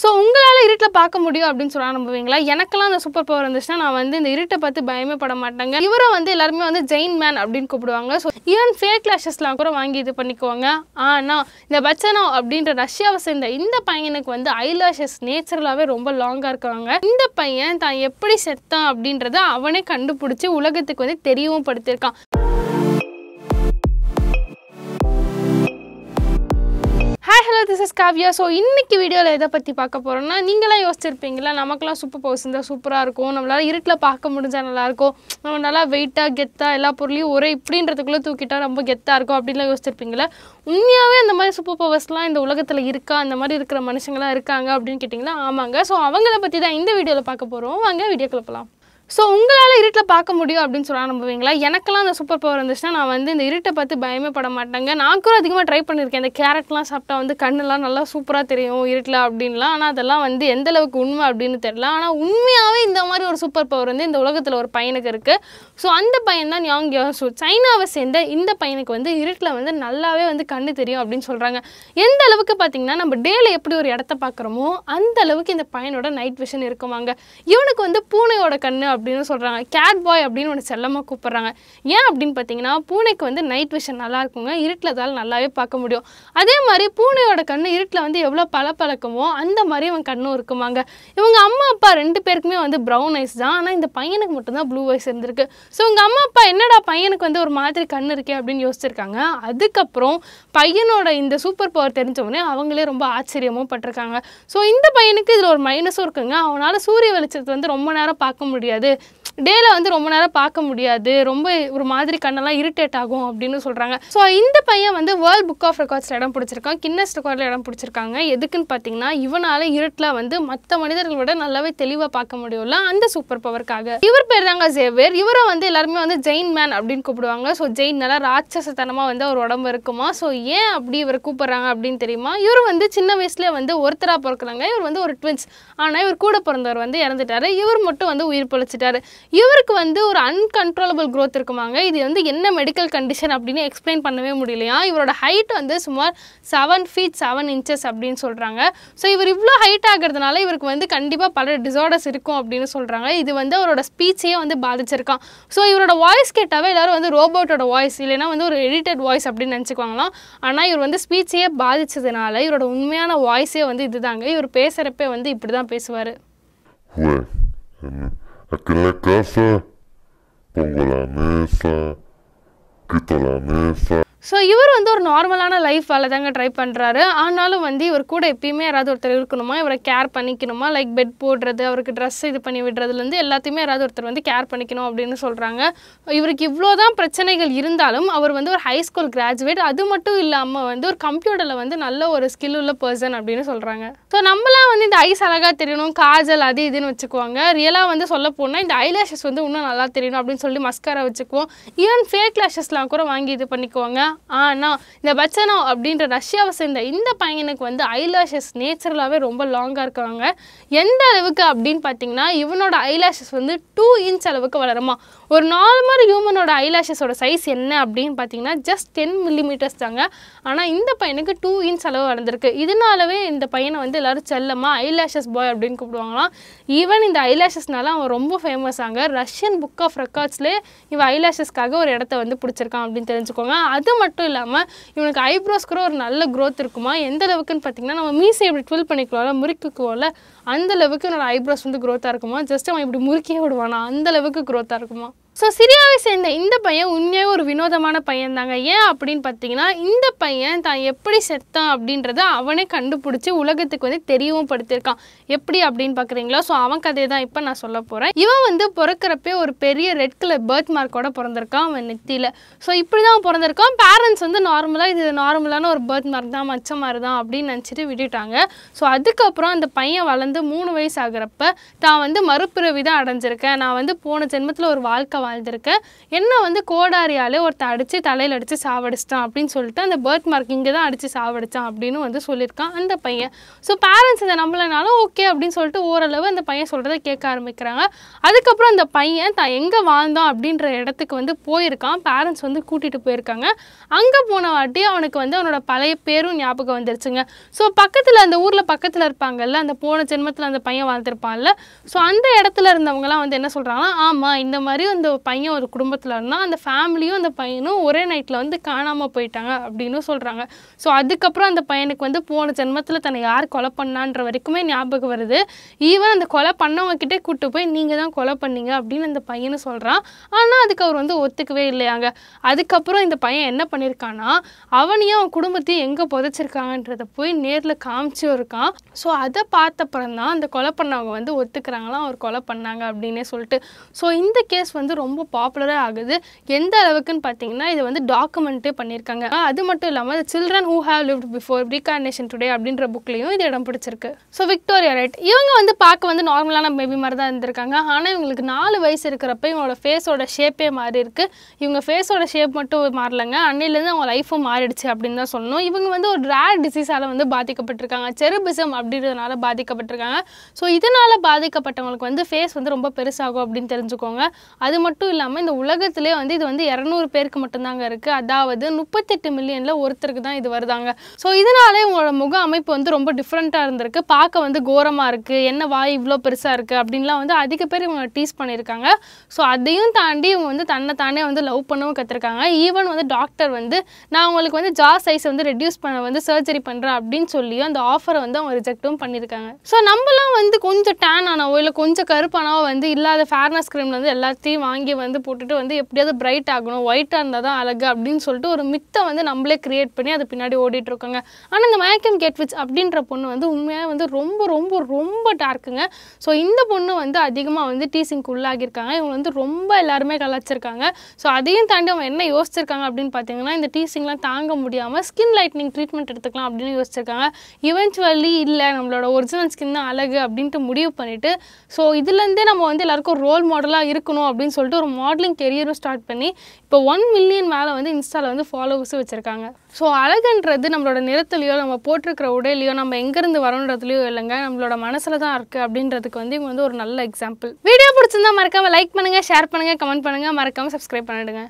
So உங்களால் இருட்டில் பார்க்க முடியும் அப்படின்னு சொல்ல நம்புவீங்களா எனக்கெல்லாம் அந்த சூப்பர் பவர் இருந்துச்சுன்னா நான் வந்து இந்த இருட்டை பார்த்து பயமே பட மாட்டாங்க இவரை வந்து எல்லாருமே வந்து ஜெயின் மேன் அப்படின்னு கூப்பிடுவாங்க ஸோ ஈவன் ஃபேக் கிளாஷஸ்லாம் கூட வாங்கி இது பண்ணிக்குவாங்க ஆனால் இந்த பச்சனோ அப்படின்ற ரஷ்யாவை சேர்ந்த இந்த பையனுக்கு வந்து ஐலாஷஸ் நேச்சுரலாகவே ரொம்ப லாங்காக இருக்காங்க இந்த பையன் தான் எப்படி செத்தான் அப்படின்றத அவனே கண்டுபிடிச்சி உலகத்துக்கு வந்து தெரியவும் படுத்திருக்கான் காவியா ஸோ இன்னைக்கு வீடியோவில் எதை பற்றி பார்க்க போகிறோம்னா நீங்களாம் யோசிச்சிருப்பீங்களா நமக்கெல்லாம் சூப்பர் பவர்ஸ் இருந்தால் சூப்பராக இருக்கும் நம்மளால் இருட்டில் பார்க்க முடிஞ்சால் நல்லாயிருக்கும் நம்ம நல்லா வெயிட்டாக கெத்தாக எல்லா பொருளையும் ஒரே இப்படின்றதுக்குள்ளே தூக்கிட்டால் ரொம்ப கெத்தாக இருக்கும் அப்படின்லாம் யோசிச்சிருப்பீங்களா உண்மையாகவே அந்த மாதிரி சூப்பர் பவர்ஸ்லாம் இந்த உலகத்தில் இருக்கா அந்த மாதிரி இருக்கிற மனுஷங்களாம் இருக்காங்க அப்படின்னு கேட்டிங்களா ஆமாங்க ஸோ அவங்கள பற்றி தான் இந்த வீடியோவில் பார்க்க போகிறோம் வாங்க வீடியோ கிளப்பலாம் ஸோ உங்களால் இருட்டில் பார்க்க முடியும் அப்படின்னு சொல்ல நம்புவீங்களா எனக்கெல்லாம் அந்த சூப்பர் பவர் இருந்துச்சுன்னா நான் வந்து இந்த இருட்டை பார்த்து பயமே பட மாட்டேங்க நான் கூட அதிகமாக ட்ரை பண்ணியிருக்கேன் இந்த கேரட்லாம் சாப்பிட்டா வந்து கண்ணெல்லாம் நல்லா சூப்பராக தெரியும் இருட்டில் அப்படின்லாம் ஆனால் அதெல்லாம் வந்து எந்த அளவுக்கு உண்மை அப்படின்னு தெரியல ஆனால் உண்மையாகவே இந்த மாதிரி ஒரு சூப்பர் பவர் வந்து இந்த உலகத்தில் ஒரு பையனுக்கு இருக்குது ஸோ அந்த பையன் தான் யாங் யோசு சைனாவை சேர்ந்த இந்த பையனுக்கு வந்து இருட்டில் வந்து நல்லாவே வந்து கண்ணு தெரியும் அப்படின்னு சொல்கிறாங்க எந்த அளவுக்கு பார்த்தீங்கன்னா நம்ம டேல எப்படி ஒரு இடத்த பார்க்குறோமோ அந்த அளவுக்கு இந்த பையனோட நைட் விஷன் இருக்குவாங்க இவனுக்கு வந்து பூனையோட கண்ணு அப்படின்னு சொல்கிறாங்க கேட் பாய் அப்படின்னு ஒன்று செல்லமாக கூப்பிட்றாங்க ஏன் அப்படின்னு பார்த்தீங்கன்னா பூனைக்கு வந்து நைட் விஷன் நல்லா இருக்குங்க இருட்டில் தான் நல்லாவே பார்க்க முடியும் அதே மாதிரி பூனையோட கண்ணு இருட்டில் வந்து எவ்வளோ பளபளக்கமோ அந்த மாதிரி இவன் கண்ணும் இருக்குமாங்க இவங்க அம்மா அப்பா ரெண்டு பேருக்குமே வந்து ப்ரௌன் ஐஸ் தான் ஆனால் இந்த பையனுக்கு மட்டும்தான் ப்ளூ ஐஸ் இருந்திருக்கு ஸோ உங்கள் அம்மா அப்பா என்னடா பையனுக்கு வந்து ஒரு மாதிரி கண் இருக்கே அப்படின்னு யோசிச்சிருக்காங்க அதுக்கப்புறம் பையனோட இந்த சூப்பர் பவர் தெரிஞ்சவொடனே அவங்களே ரொம்ப ஆச்சரியமும் பட்டிருக்காங்க ஸோ இந்த பையனுக்கு இதில் ஒரு மைனஸும் இருக்குங்க அவனால் சூரிய வெளிச்சத்தை வந்து ரொம்ப நேரம் பார்க்க முடியாது で டேல வந்து ரொம்ப நேரம் பார்க்க முடியாது ரொம்ப ஒரு மாதிரி கண்ணெல்லாம் இரிட்டேட் ஆகும் அப்படின்னு சொல்கிறாங்க ஸோ இந்த பையன் வந்து வேர்ல்ட் புக் ஆஃப் ரெக்கார்ட்ஸில் இடம் பிடிச்சிருக்கான் கின்னஸ் ரெக்கார்ட்ல இடம் பிடிச்சிருக்காங்க எதுக்குன்னு பார்த்தீங்கன்னா இவனால இருட்டில் வந்து மற்ற மனிதர்கள் விட நல்லாவே தெளிவாக பார்க்க முடியும்ல அந்த சூப்பர் பவருக்காக இவர் பேர் தாங்க ஜேவியர் இவரை வந்து எல்லாருமே வந்து ஜெயின் மேன் அப்படின்னு கூப்பிடுவாங்க ஸோ ஜெயின் நல்லா ராட்சசத்தனமா வந்து அவர் உடம்பு இருக்குமா ஸோ ஏன் அப்படி இவர் கூப்பிட்றாங்க அப்படின்னு தெரியுமா இவர் வந்து சின்ன வயசுலேயே வந்து ஒருத்தராக பிறக்கிறாங்க இவர் வந்து ஒரு ட்வின்ஸ் ஆனால் இவர் கூட பிறந்தவர் வந்து இறந்துட்டாரு இவர் மட்டும் வந்து உயிர் பொழைச்சிட்டாரு இவருக்கு வந்து ஒரு அன்கன்ட்ரோலபிள் க்ரோத் இருக்குமாங்க இது வந்து என்ன மெடிக்கல் கண்டிஷன் அப்படின்னு எக்ஸ்பிளைன் பண்ணவே முடியலையா இவரோட ஹைட் வந்து சுமார் செவன் ஃபீட் செவன் இன்ச்சஸ் அப்படின்னு சொல்கிறாங்க ஸோ இவர் இவ்வளோ ஹைட் ஆகிறதுனால இவருக்கு வந்து கண்டிப்பாக பல டிசார்டர்ஸ் இருக்கும் அப்படின்னு சொல்கிறாங்க இது வந்து அவரோட ஸ்பீச்சையே வந்து பாதிச்சிருக்கான் ஸோ இவரோட வாய்ஸ் கேட்டாவே எல்லோரும் வந்து ரோபோட்டோட வாய்ஸ் இல்லைனா வந்து ஒரு எடிட்டட் வாய்ஸ் அப்படின்னு நினச்சிக்குவாங்களாம் ஆனால் இவர் வந்து ஸ்பீச்சையே பாதித்ததுனால இவரோட உண்மையான வாய்ஸே வந்து இதுதாங்க இவர் பேசுகிறப்ப வந்து இப்படி தான் பேசுவார் Aquí en la casa pongo la mesa, quito la mesa. So இவர் வந்து ஒரு நார்மலான லைஃப் தாங்க ட்ரை பண்ணுறாரு ஆனாலும் வந்து இவர் கூட எப்பயுமே யாராவது ஒருத்தர் இருக்கணுமா இவரை கேர் பண்ணிக்கணுமா லைக் பெட் போடுறது அவருக்கு ட்ரெஸ் இது பண்ணி விடுறதுலேருந்து எல்லாத்தையுமே யாராவது ஒருத்தர் வந்து கேர் பண்ணிக்கணும் அப்படின்னு சொல்கிறாங்க இவருக்கு இவ்வளோ தான் பிரச்சனைகள் இருந்தாலும் அவர் வந்து ஒரு ஹை ஸ்கூல் கிராஜுவேட் அது மட்டும் இல்லாமல் வந்து ஒரு கம்ப்யூட்டரில் வந்து நல்ல ஒரு ஸ்கில் உள்ள பர்சன் அப்படின்னு சொல்கிறாங்க ஸோ நம்மளாம் வந்து இந்த ஐஸ் அழகாக தெரியணும் காஜல் அது இதுன்னு வச்சுக்குவாங்க ரியலாக வந்து சொல்ல போனால் இந்த ஐலேஷஸ் வந்து இன்னும் நல்லா தெரியணும் அப்படின்னு சொல்லி மஸ்காரா வச்சுக்குவோம் ஈவன் ஃபேக் லேஷஸ்லாம் கூட வாங்கி இது பண்ணிக்குவாங்க ஆனால் இந்த பச்சனோ அப்படின்ற ரஷ்யாவை சேர்ந்த இந்த பையனுக்கு வந்து ஐலாஷஸ் நேச்சுரலாகவே ரொம்ப லாங்காக இருக்காங்க எந்த அளவுக்கு அப்படின்னு பார்த்தீங்கன்னா இவனோட ஐலாஷஸ் வந்து டூ இன்ச் அளவுக்கு வளருமா ஒரு நார்மல் ஹியூமனோட ஐலாஷஸோட சைஸ் என்ன அப்படின்னு பார்த்தீங்கன்னா ஜஸ்ட் டென் மில்லிமீட்டர்ஸ் தாங்க ஆனால் இந்த பையனுக்கு டூ இன்ச் அளவு வளர்ந்துருக்கு இதனாலவே இந்த பையனை வந்து எல்லோரும் செல்லமாக ஐலாஷஸ் பாய் அப்படின்னு கூப்பிடுவாங்களாம் ஈவன் இந்த ஐலாஷஸ்னால அவன் ரொம்ப ஃபேமஸ் ஆங்க ரஷ்யன் புக் ஆஃப் ரெக்கார்ட்ஸ்லேயே இவன் ஐலாஷஸ்க்காக ஒரு இடத்த வந்து பிடிச்சிருக்கான் அப்படின்னு தெரிஞ்சுக்கோங்க அது மட்டும் இல்லாமல் இவனுக்கு ஐப்ரோஸ் கூட ஒரு நல்ல க்ரோத் இருக்குமா எந்த அளவுக்குன்னு பார்த்தீங்கன்னா நம்ம மீசை இப்படி ட்வில் பண்ணிக்கலாம் முறுக்குக்குவோம்ல அந்த அளவுக்கு என்னோடய ஐப்ரோஸ் வந்து க்ரோத்தாக இருக்குமா ஜஸ்ட் அவன் இப்படி முறுக்கியே விடுவானா அந்த அளவுக்கு க்ரோத்தாக இருக்குமா ஸோ சிரியாவை சேர்ந்த இந்த பையன் உண்மையாக ஒரு வினோதமான பையன் தாங்க ஏன் அப்படின்னு பார்த்தீங்கன்னா இந்த பையன் தான் எப்படி செத்தான் அப்படின்றத அவனே கண்டுபிடிச்சி உலகத்துக்கு வந்து தெரியவும் படுத்திருக்கான் எப்படி அப்படின்னு பார்க்குறீங்களா ஸோ அவன் கதையை தான் இப்போ நான் சொல்ல போகிறேன் இவன் வந்து பிறக்கிறப்பே ஒரு பெரிய ரெட் கலர் பேர்த் மார்க்கோட பிறந்திருக்கான் அவன் நெத்தியில் ஸோ இப்படி தான் பிறந்திருக்கான் பேரண்ட்ஸ் வந்து நார்மலாக இது நார்மலான ஒரு பேர்த் மார்க் தான் மச்ச மாதிரி தான் அப்படின்னு நினச்சிட்டு விட்டுட்டாங்க ஸோ அதுக்கப்புறம் அந்த பையன் வளர்ந்து மூணு வயசு ஆகிறப்ப தான் வந்து மறுபிறவி தான் அடைஞ்சிருக்கேன் நான் வந்து போன ஜென்மத்தில் ஒரு வாழ்க்கை வாழ்ந்திருக்கு என்ன வந்து கோடாரியால் ஒருத்த அடித்து தலையில் அடித்து சாவடிச்சிட்டான் அப்படின்னு சொல்லிட்டு அந்த பேர்த் மார்க் இங்கே தான் அடித்து சாவடிச்சான் அப்படின்னு வந்து சொல்லியிருக்கான் அந்த பையன் ஸோ பேரண்ட்ஸ் இதை நம்மளனாலும் ஓகே அப்படின்னு சொல்லிட்டு ஓரளவு அந்த பையன் சொல்கிறத கேட்க ஆரம்பிக்கிறாங்க அதுக்கப்புறம் அந்த பையன் தான் எங்கே வாழ்ந்தான் அப்படின்ற இடத்துக்கு வந்து போயிருக்கான் பேரண்ட்ஸ் வந்து கூட்டிகிட்டு போயிருக்காங்க அங்கே போன வாட்டி அவனுக்கு வந்து அவனோட பழைய பேரும் ஞாபகம் வந்துருச்சுங்க ஸோ பக்கத்தில் அந்த ஊரில் பக்கத்தில் இருப்பாங்கல்ல அந்த போன ஜென்மத்தில் அந்த பையன் வாழ்ந்துருப்பான்ல ஸோ அந்த இடத்துல இருந்தவங்களாம் வந்து என்ன சொல்கிறாங்கன்னா ஆமாம் இந்த மாதிரி அந்த பையன் ஒரு குடும்பத்தில் இருந்தால் அந்த ஃபேமிலியும் அந்த பையனும் ஒரே நைட்டில் வந்து காணாமல் போயிட்டாங்க அப்படின்னு சொல்கிறாங்க ஸோ அதுக்கப்புறம் அந்த பையனுக்கு வந்து போன ஜென்மத்தில் தன்னை யார் கொலை பண்ணான்ற வரைக்குமே ஞாபகம் வருது ஈவன் அந்த கொலை பண்ணவங்கக்கிட்டே கூப்பிட்டு போய் நீங்கள் தான் கொலை பண்ணீங்க அப்படின்னு அந்த பையனை சொல்கிறான் ஆனால் அதுக்கு அவர் வந்து ஒத்துக்கவே இல்லையாங்க அதுக்கப்புறம் இந்த பையன் என்ன பண்ணியிருக்கான்னா அவனையும் அவன் குடும்பத்தையும் எங்கே புதைச்சிருக்காங்கன்றத போய் நேரில் காமிச்சும் இருக்கான் ஸோ அதை பார்த்தப்புறம் தான் அந்த கொலை பண்ணவங்க வந்து ஒத்துக்கிறாங்களாம் அவர் கொலை பண்ணாங்க அப்படின்னே சொல்லிட்டு ஸோ இந்த கேஸ் வந்து ரொம்ப பாப்புலராக ஆகுது எந்த அளவுக்குன்னு பார்த்தீங்கன்னா இது வந்து டாக்குமெண்ட்டே பண்ணியிருக்காங்க அது மட்டும் இல்லாமல் children who have lived before reincarnation today அப்படின்ற புக்லேயும் இது இடம் பிடிச்சிருக்கு ஸோ விக்டோரியா ரைட் இவங்க வந்து பார்க்க வந்து நார்மலான பேபி மாதிரி தான் இருந்திருக்காங்க ஆனால் இவங்களுக்கு நாலு வயசு இருக்கிறப்ப இவங்களோட ஃபேஸோட ஷேப்பே மாறி இருக்கு இவங்க ஃபேஸோட ஷேப் மட்டும் மாறலங்க அன்னையிலேருந்து அவங்க லைஃப்பும் மாறிடுச்சு அப்படின்னு தான் சொல்லணும் இவங்க வந்து ஒரு ரேர் டிசீஸால் வந்து பாதிக்கப்பட்டிருக்காங்க செருபிசம் அப்படின்றதுனால பாதிக்கப்பட்டிருக்காங்க ஸோ இதனால் பாதிக்கப்பட்டவங்களுக்கு வந்து ஃபேஸ் வந்து ரொம்ப பெருசாகும் அப்படின்னு தெரிஞ்சுக்கோங்க அது மட்டும் மட்டும் இல்லாமல் இந்த உலகத்திலே வந்து இது வந்து இரநூறு பேருக்கு மட்டும்தாங்க இருக்குது அதாவது முப்பத்தெட்டு மில்லியனில் ஒருத்தருக்கு தான் இது வருதாங்க ஸோ இதனாலே உங்களோட முக அமைப்பு வந்து ரொம்ப டிஃப்ரெண்ட்டாக இருந்திருக்கு பார்க்க வந்து கோரமாக இருக்குது என்ன வாய் இவ்வளோ பெருசாக இருக்குது அப்படின்லாம் வந்து அதிக பேர் இவங்க டீஸ் பண்ணியிருக்காங்க ஸோ அதையும் தாண்டி இவங்க வந்து தன்னை தானே வந்து லவ் பண்ணவும் கற்றுருக்காங்க ஈவன் வந்து டாக்டர் வந்து நான் உங்களுக்கு வந்து ஜா சைஸ் வந்து ரெடியூஸ் பண்ண வந்து சர்ஜரி பண்ணுறேன் அப்படின்னு சொல்லியும் அந்த ஆஃபரை வந்து அவங்க ரிஜெக்ட்டும் பண்ணியிருக்காங்க ஸோ நம்மலாம் வந்து கொஞ்சம் டேன் ஆனவோ இல்லை கொஞ்சம் கருப்பானவோ வந்து இல்லாத ஃபேர்னஸ் கிரீம்ல வந்து எல்லாத்தையும் வாங்கி வாங்கி வந்து போட்டுட்டு வந்து எப்படியாவது பிரைட் ஆகணும் ஒயிட்டாக இருந்தால் தான் அழகு அப்படின்னு சொல்லிட்டு ஒரு மித்தை வந்து நம்மளே கிரியேட் பண்ணி அது பின்னாடி ஓடிட்டுருக்காங்க ஆனால் இந்த மயக்கம் கேட்விச் அப்படின்ற பொண்ணு வந்து உண்மையாக வந்து ரொம்ப ரொம்ப ரொம்ப டார்க்குங்க ஸோ இந்த பொண்ணு வந்து அதிகமாக வந்து டீசிங்க்கு உள்ளாகியிருக்காங்க இவங்க வந்து ரொம்ப எல்லாருமே கலாச்சிருக்காங்க ஸோ அதையும் தாண்டி அவங்க என்ன யோசிச்சிருக்காங்க அப்படின்னு பார்த்தீங்கன்னா இந்த டீசிங்லாம் தாங்க முடியாமல் ஸ்கின் லைட்னிங் ட்ரீட்மெண்ட் எடுத்துக்கலாம் அப்படின்னு யோசிச்சிருக்காங்க இவென்ச்சுவலி இல்லை நம்மளோட ஒரிஜினல் ஸ்கின் தான் அழகு அப்படின்ட்டு முடிவு பண்ணிவிட்டு ஸோ இதுலேருந்தே நம்ம வந்து எல்லாருக்கும் ரோல் மாடலாக இருக்கணும் அப்படின்னு சொல்லிட்டு சொல்லிட்டு ஒரு மாடலிங் கெரியரும் ஸ்டார்ட் பண்ணி இப்போ ஒன் மில்லியன் மேலே வந்து இன்ஸ்டாவில் வந்து ஃபாலோவர்ஸ் வச்சுருக்காங்க ஸோ அழகுன்றது நம்மளோட நிறத்துலையோ நம்ம போட்டிருக்கிற உடையிலையோ நம்ம எங்கேருந்து வரோன்றதுலையோ இல்லைங்க நம்மளோட மனசில் தான் இருக்குது அப்படின்றதுக்கு வந்து இவங்க வந்து ஒரு நல்ல எக்ஸாம்பிள் வீடியோ பிடிச்சிருந்தா மறக்காமல் லைக் பண்ணுங்கள் ஷேர் பண்ணுங்கள் கமெண்ட் பண்ணுங்கள் மறக்காமல் சப்ஸ்கிரைப் பண்ணிடுங்க